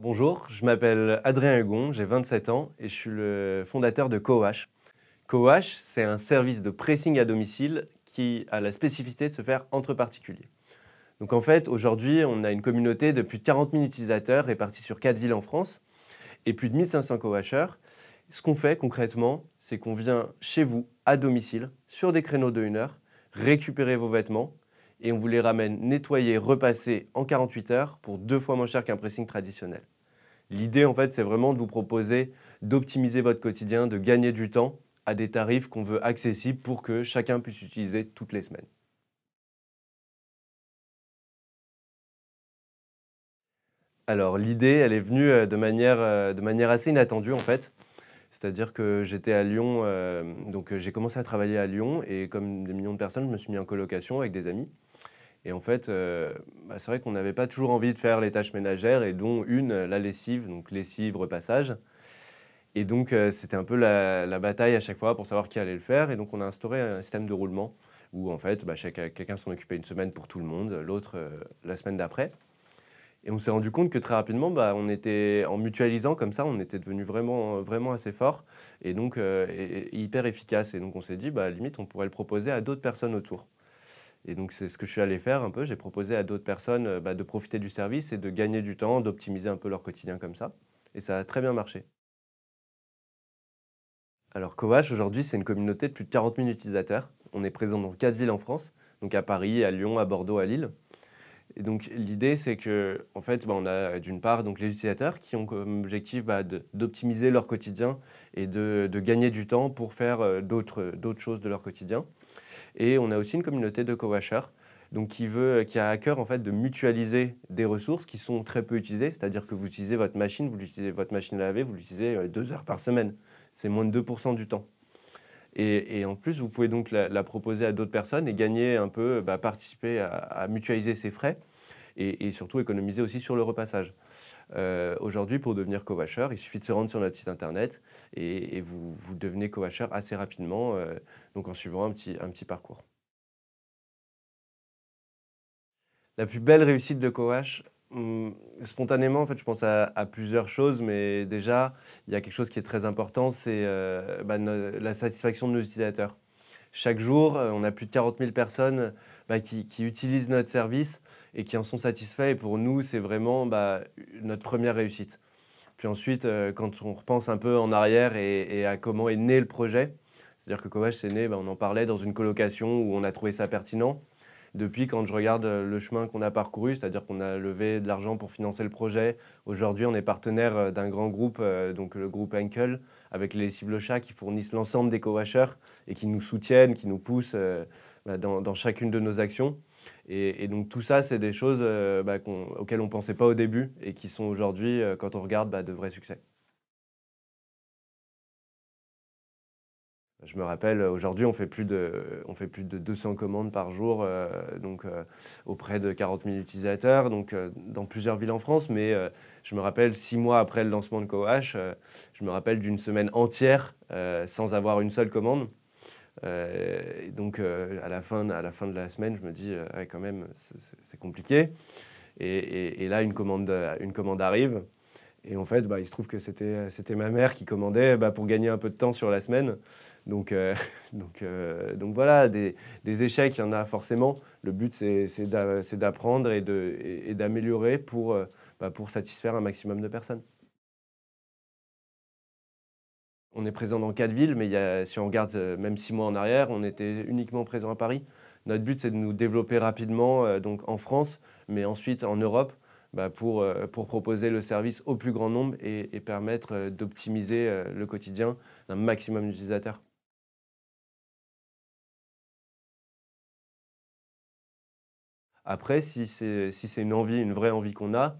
Bonjour, je m'appelle Adrien Hugon, j'ai 27 ans et je suis le fondateur de CoH. CoH, c'est un service de pressing à domicile qui a la spécificité de se faire entre particuliers. Donc en fait, aujourd'hui, on a une communauté de plus de 40 000 utilisateurs répartis sur 4 villes en France et plus de 1500 coacheurs. Ce qu'on fait concrètement, c'est qu'on vient chez vous, à domicile, sur des créneaux de 1 heure, récupérer vos vêtements, et on vous les ramène nettoyés, repassés en 48 heures pour deux fois moins cher qu'un pressing traditionnel. L'idée, en fait, c'est vraiment de vous proposer d'optimiser votre quotidien, de gagner du temps à des tarifs qu'on veut accessibles pour que chacun puisse utiliser toutes les semaines. Alors l'idée, elle est venue euh, de manière, euh, de manière assez inattendue en fait. C'est-à-dire que j'étais à Lyon, euh, donc euh, j'ai commencé à travailler à Lyon et comme des millions de personnes, je me suis mis en colocation avec des amis. Et en fait, euh, bah, c'est vrai qu'on n'avait pas toujours envie de faire les tâches ménagères et dont une, la lessive, donc lessive, repassage. Et donc c'était un peu la, bataille à chaque fois pour savoir qui allait le faire. Et donc on a instauré un système de roulement où en fait bah, quelqu'un s'en occupait une semaine pour tout le monde, l'autre la semaine d'après. Et on s'est rendu compte que très rapidement, bah, on était en mutualisant comme ça, on était devenu vraiment, vraiment assez fort et donc euh, hyper efficace. Et donc on s'est dit, bah, limite, on pourrait le proposer à d'autres personnes autour. Et donc c'est ce que je suis allé faire un peu. J'ai proposé à d'autres personnes euh, bah, de profiter du service et de gagner du temps, d'optimiser un peu leur quotidien comme ça. Et ça a très bien marché. Alors Coach, aujourd'hui, c'est une communauté de plus de 40 000 utilisateurs. On est présent dans quatre villes en France, donc à Paris, à Lyon, à Bordeaux, à Lille. Et donc l'idée, c'est que en fait, bah, on a d'une part donc les utilisateurs qui ont comme objectif bah, d'optimiser leur quotidien et de, gagner du temps pour faire euh, d'autres choses de leur quotidien. Et on a aussi une communauté de co-washers donc qui, veut, qui a à cœur en fait de mutualiser des ressources qui sont très peu utilisées, c'est-à-dire que vous utilisez votre machine, vous utilisez votre machine à laver, vous l'utilisez euh, deux heures par semaine. C'est moins de 2% du temps. Et, en plus, vous pouvez donc la, proposer à d'autres personnes et gagner un peu, bah, participer à, mutualiser ses frais et, surtout économiser aussi sur le repassage. Euh, aujourd'hui, pour devenir co-washer, il suffit de se rendre sur notre site internet et, vous, vous, devenez covacher assez rapidement, euh, donc en suivant un petit, parcours. La plus belle réussite de co-wash Hum, spontanément, en fait, je pense à, plusieurs choses, mais déjà, il y a quelque chose qui est très important, c'est euh, bah, la satisfaction de nos utilisateurs. Chaque jour, euh, on a plus de 40 000 personnes bah, qui, utilisent notre service et qui en sont satisfaits. Et pour nous, c'est vraiment bah, notre première réussite. Puis ensuite, euh, quand on repense un peu en arrière et, à comment est né le projet, c'est-à-dire que Covage, s'est né, on en parlait dans une colocation où on a trouvé ça pertinent. Depuis, quand je regarde euh, le chemin qu'on a parcouru, c'est-à-dire qu'on a levé de l'argent pour financer le projet, aujourd'hui on est partenaire euh, d'un grand groupe, euh, donc le groupe Enkel, avec les lessives Chat qui fournissent l'ensemble des co-washers et qui nous soutiennent, qui nous poussent bah, dans, chacune de nos actions. Et, donc tout ça, c'est des choses bah, auxquelles on ne pensait pas au début et qui sont aujourd'hui, quand on regarde, bah, de vrais succès. Je me rappelle, aujourd'hui, on, fait plus de, on fait plus de 200 commandes par jour euh, donc, euh, auprès de 40 000 utilisateurs, donc, euh, dans plusieurs villes en France. Mais je me rappelle, six mois après le lancement de CoH, je me rappelle d'une semaine entière sans avoir une seule commande. donc, à, la fin, à la fin de la semaine, je me dis, quand même, c'est compliqué. Et, là, une commande, une commande arrive. Et en fait, bah, il se trouve que c'était, euh, ma mère qui commandait bah, pour gagner un peu de temps sur la semaine. Donc, euh, euh, voilà, des, échecs, il y en a forcément. Le but, c'est, d'apprendre et, d'améliorer bah, pour, satisfaire un maximum de personnes. On est présent dans quatre villes, mais si on regarde même six mois en arrière, on était uniquement présent à Paris. Notre but, c'est de nous développer rapidement donc en France, mais ensuite en Europe bah, euh, pour, proposer le service au plus grand nombre et, permettre euh, d'optimiser euh, le quotidien d'un maximum d'utilisateurs. Après, si c'est une envie, une vraie envie qu'on a,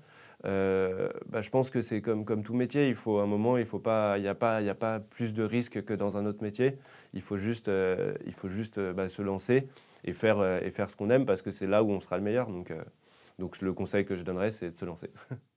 bah, je pense que c'est comme, tout métier. Il faut un moment, il n'y a, pas, a pas plus de risques que dans un autre métier. Il faut juste, bah, se lancer et faire, ce qu'on aime parce que c'est là où on sera le meilleur. Donc le conseil que je donnerais, c'est de se lancer.